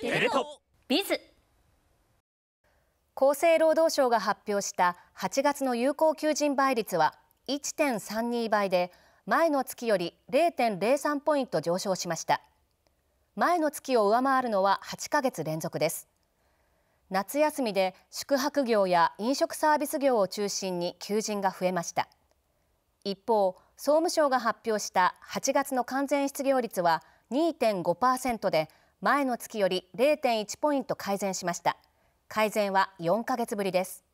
テレ東ビズ厚生労働省が発表した8月の有効求人倍率は1.32倍で前の月より0.03ポイント上昇しました前の月を上回るのは8ヶ月連続です夏休みで宿泊業や飲食サービス業を中心に求人が増えました一方総務省が発表した8月の完全失業率は2.5%で前の月より0.1ポイント改善しました改善は4ヶ月ぶりです